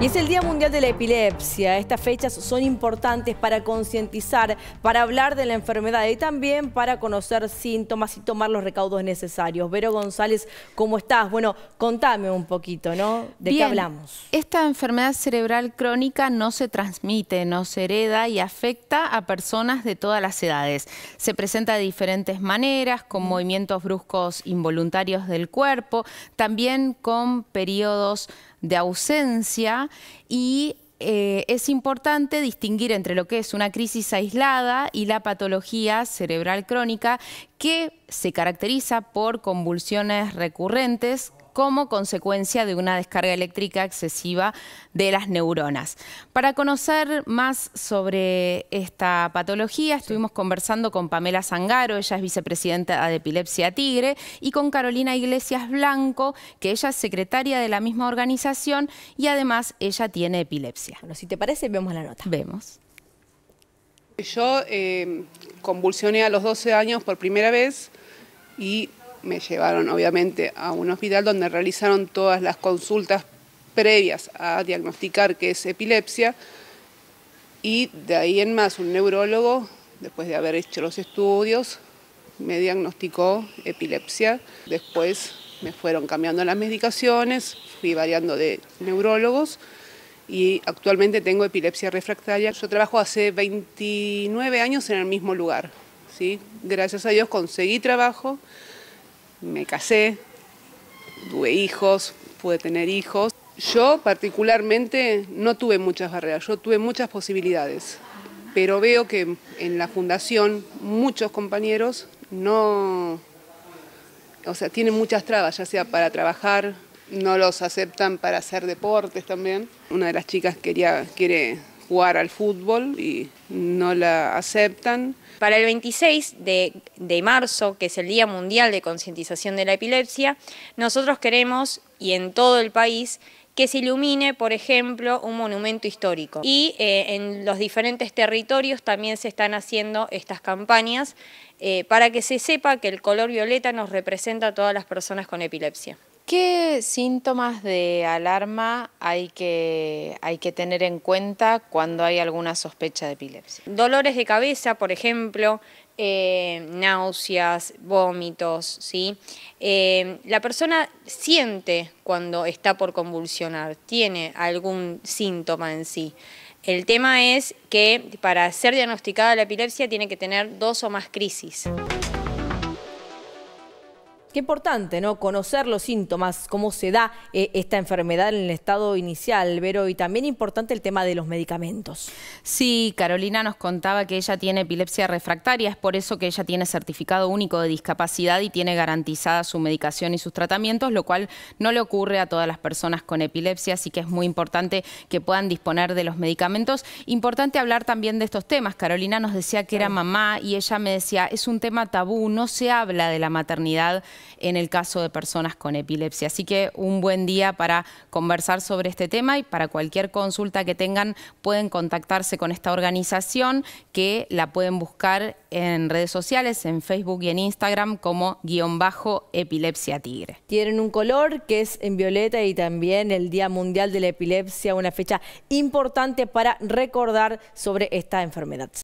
Y es el Día Mundial de la Epilepsia. Estas fechas son importantes para concientizar, para hablar de la enfermedad y también para conocer síntomas y tomar los recaudos necesarios. Vero González, ¿cómo estás? Bueno, contame un poquito, ¿no? ¿De qué hablamos? Esta enfermedad cerebral crónica no se transmite, no se hereda y afecta a personas de todas las edades. Se presenta de diferentes maneras, con mm. movimientos bruscos involuntarios del cuerpo, también con periodos de ausencia y eh, es importante distinguir entre lo que es una crisis aislada y la patología cerebral crónica que se caracteriza por convulsiones recurrentes como consecuencia de una descarga eléctrica excesiva de las neuronas. Para conocer más sobre esta patología, estuvimos conversando con Pamela Zangaro, ella es vicepresidenta de Epilepsia Tigre, y con Carolina Iglesias Blanco, que ella es secretaria de la misma organización y además ella tiene epilepsia. Bueno, si te parece, vemos la nota. Vemos. Yo eh, convulsioné a los 12 años por primera vez y me llevaron obviamente a un hospital donde realizaron todas las consultas previas a diagnosticar que es epilepsia y de ahí en más un neurólogo, después de haber hecho los estudios, me diagnosticó epilepsia. Después me fueron cambiando las medicaciones, fui variando de neurólogos y actualmente tengo epilepsia refractaria. Yo trabajo hace 29 años en el mismo lugar. ¿sí? Gracias a Dios conseguí trabajo me casé, tuve hijos, pude tener hijos. Yo particularmente no tuve muchas barreras, yo tuve muchas posibilidades, pero veo que en la fundación muchos compañeros no, o sea, tienen muchas trabas, ya sea para trabajar, no los aceptan para hacer deportes también. Una de las chicas quería, quiere jugar al fútbol y no la aceptan. Para el 26 de, marzo, que es el Día Mundial de Concientización de la Epilepsia, nosotros queremos, y en todo el país, que se ilumine, por ejemplo, un monumento histórico. Y eh, en los diferentes territorios también se están haciendo estas campañas eh, para que se sepa que el color violeta nos representa a todas las personas con epilepsia. ¿Qué síntomas de alarma hay que, hay que tener en cuenta cuando hay alguna sospecha de epilepsia? Dolores de cabeza, por ejemplo, eh, náuseas, vómitos, ¿sí? Eh, la persona siente cuando está por convulsionar, tiene algún síntoma en sí. El tema es que para ser diagnosticada la epilepsia tiene que tener dos o más crisis qué importante, ¿no? Conocer los síntomas, cómo se da eh, esta enfermedad en el estado inicial, pero y también importante el tema de los medicamentos. Sí, Carolina nos contaba que ella tiene epilepsia refractaria, es por eso que ella tiene certificado único de discapacidad y tiene garantizada su medicación y sus tratamientos, lo cual no le ocurre a todas las personas con epilepsia, así que es muy importante que puedan disponer de los medicamentos. Importante hablar también de estos temas. Carolina nos decía que era mamá y ella me decía, es un tema tabú, no se habla de la maternidad en el caso de personas con epilepsia. Así que un buen día para conversar sobre este tema y para cualquier consulta que tengan pueden contactarse con esta organización que la pueden buscar en redes sociales, en Facebook y en Instagram como guión bajo epilepsia tigre. Tienen un color que es en violeta y también el Día Mundial de la Epilepsia, una fecha importante para recordar sobre esta enfermedad.